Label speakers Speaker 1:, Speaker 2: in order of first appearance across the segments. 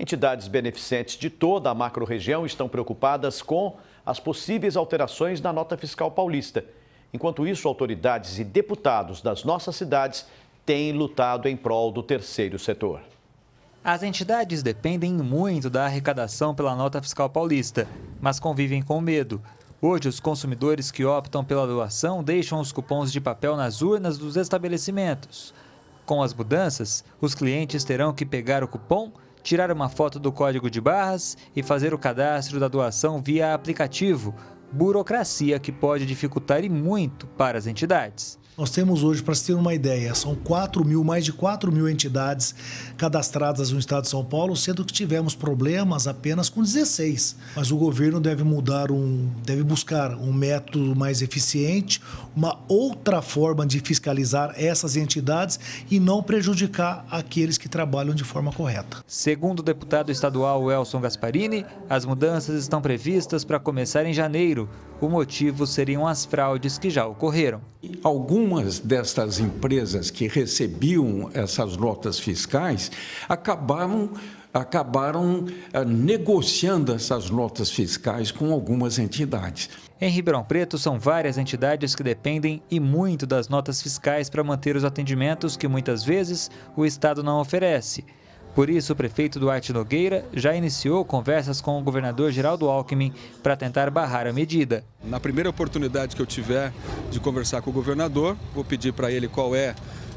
Speaker 1: Entidades beneficentes de toda a macro-região estão preocupadas com as possíveis alterações na nota fiscal paulista. Enquanto isso, autoridades e deputados das nossas cidades têm lutado em prol do terceiro setor. As entidades dependem muito da arrecadação pela nota fiscal paulista, mas convivem com medo. Hoje, os consumidores que optam pela doação deixam os cupons de papel nas urnas dos estabelecimentos. Com as mudanças, os clientes terão que pegar o cupom tirar uma foto do código de barras e fazer o cadastro da doação via aplicativo, burocracia que pode dificultar e muito para as entidades. Nós temos hoje, para se ter uma ideia, são 4 mil, mais de 4 mil entidades cadastradas no estado de São Paulo, sendo que tivemos problemas apenas com 16. Mas o governo deve mudar um, deve buscar um método mais eficiente, uma outra forma de fiscalizar essas entidades e não prejudicar aqueles que trabalham de forma correta. Segundo o deputado estadual Elson Gasparini, as mudanças estão previstas para começar em janeiro. O motivo seriam as fraudes que já ocorreram. Algum algumas destas empresas que recebiam essas notas fiscais acabaram acabaram eh, negociando essas notas fiscais com algumas entidades. Em Ribeirão Preto, são várias entidades que dependem e muito das notas fiscais para manter os atendimentos que muitas vezes o Estado não oferece. Por isso, o prefeito Duarte Nogueira já iniciou conversas com o governador Geraldo Alckmin para tentar barrar a medida. Na primeira oportunidade que eu tiver de conversar com o governador, vou pedir para ele qual é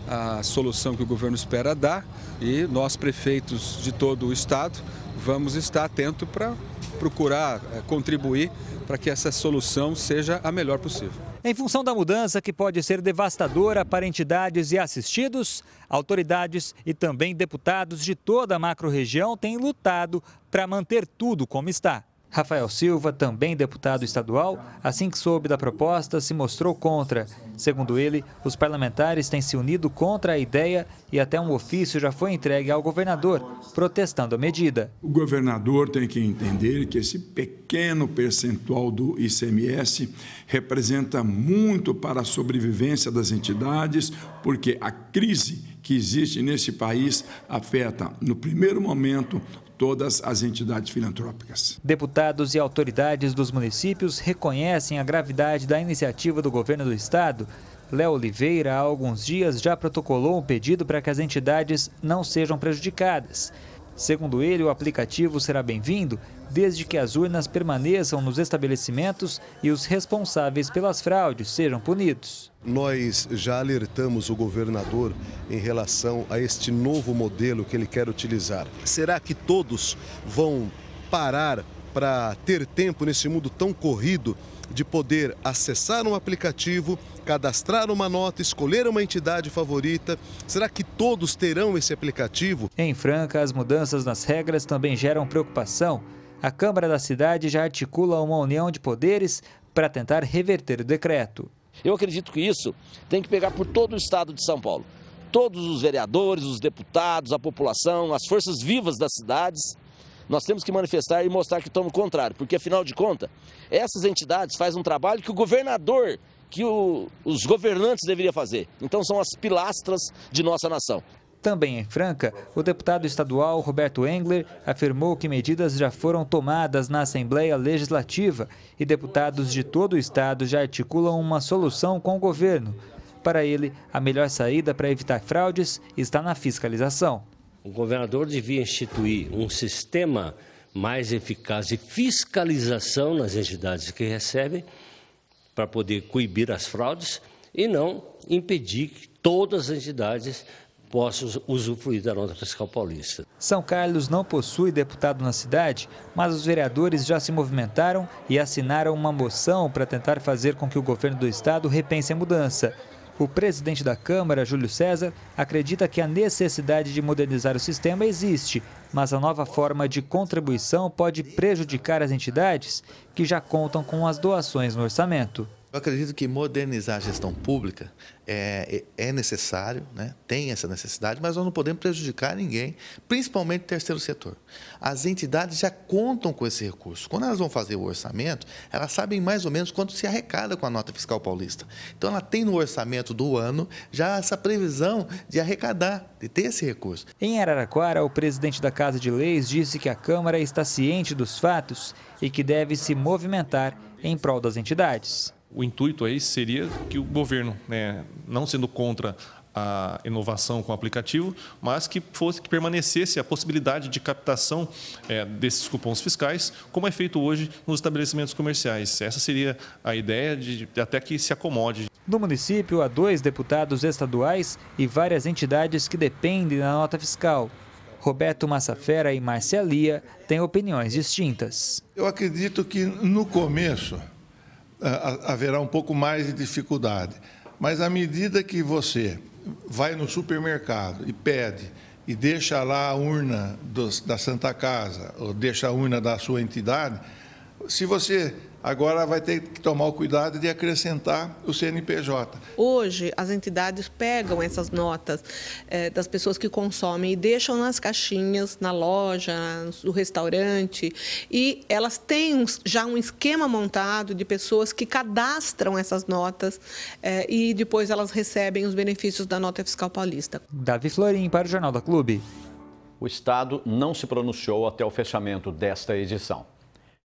Speaker 1: a solução que o governo espera dar e nós, prefeitos de todo o estado, vamos estar atento para procurar eh, contribuir para que essa solução seja a melhor possível. Em função da mudança que pode ser devastadora para entidades e assistidos, autoridades e também deputados de toda a macro-região têm lutado para manter tudo como está. Rafael Silva, também deputado estadual, assim que soube da proposta, se mostrou contra. Segundo ele, os parlamentares têm se unido contra a ideia e até um ofício já foi entregue ao governador, protestando a medida. O governador tem que entender que esse pequeno percentual do ICMS representa muito para a sobrevivência das entidades, porque a crise que existe nesse país afeta, no primeiro momento, todas as entidades filantrópicas. Deputados e autoridades dos municípios reconhecem a gravidade da iniciativa do governo do estado. Léo Oliveira, há alguns dias, já protocolou um pedido para que as entidades não sejam prejudicadas. Segundo ele, o aplicativo será bem-vindo desde que as urnas permaneçam nos estabelecimentos e os responsáveis pelas fraudes sejam punidos. Nós já alertamos o governador em relação a este novo modelo que ele quer utilizar. Será que todos vão parar para ter tempo nesse mundo tão corrido de poder acessar um aplicativo, cadastrar uma nota, escolher uma entidade favorita? Será que todos terão esse aplicativo? Em Franca, as mudanças nas regras também geram preocupação. A Câmara da cidade já articula uma união de poderes para tentar reverter o decreto. Eu acredito que isso tem que pegar por todo o estado de São Paulo. Todos os vereadores, os deputados, a população, as forças vivas das cidades nós temos que manifestar e mostrar que estamos contrário, porque afinal de contas, essas entidades fazem um trabalho que o governador, que o, os governantes deveriam fazer. Então são as pilastras de nossa nação. Também em Franca, o deputado estadual Roberto Engler afirmou que medidas já foram tomadas na Assembleia Legislativa e deputados de todo o estado já articulam uma solução com o governo. Para ele, a melhor saída para evitar fraudes está na fiscalização. O governador devia instituir um sistema mais eficaz de fiscalização nas entidades que recebem, para poder coibir as fraudes e não impedir que todas as entidades possam usufruir da nota fiscal paulista. São Carlos não possui deputado na cidade, mas os vereadores já se movimentaram e assinaram uma moção para tentar fazer com que o governo do estado repense a mudança. O presidente da Câmara, Júlio César, acredita que a necessidade de modernizar o sistema existe, mas a nova forma de contribuição pode prejudicar as entidades que já contam com as doações no orçamento. Eu acredito que modernizar a gestão pública é, é, é necessário, né? tem essa necessidade, mas nós não podemos prejudicar ninguém, principalmente o terceiro setor. As entidades já contam com esse recurso. Quando elas vão fazer o orçamento, elas sabem mais ou menos quanto se arrecada com a nota fiscal paulista. Então, ela tem no orçamento do ano já essa previsão de arrecadar, de ter esse recurso. Em Araraquara, o presidente da Casa de Leis disse que a Câmara está ciente dos fatos e que deve se movimentar em prol das entidades. O intuito aí seria que o governo, né, não sendo contra a inovação com o aplicativo, mas que fosse que permanecesse a possibilidade de captação é, desses cupons fiscais, como é feito hoje nos estabelecimentos comerciais. Essa seria a ideia de, de até que se acomode. No município, há dois deputados estaduais e várias entidades que dependem da nota fiscal. Roberto Massafera e Marcelia têm opiniões distintas. Eu acredito que no começo haverá um pouco mais de dificuldade. Mas à medida que você vai no supermercado e pede e deixa lá a urna dos, da Santa Casa ou deixa a urna da sua entidade, se você agora vai ter que tomar o cuidado de acrescentar o CNPJ. Hoje, as entidades pegam essas notas eh, das pessoas que consomem e deixam nas caixinhas, na loja, no restaurante, e elas têm um, já um esquema montado de pessoas que cadastram essas notas eh, e depois elas recebem os benefícios da nota fiscal paulista. Davi Florim para o Jornal da Clube. O Estado não se pronunciou até o fechamento desta edição.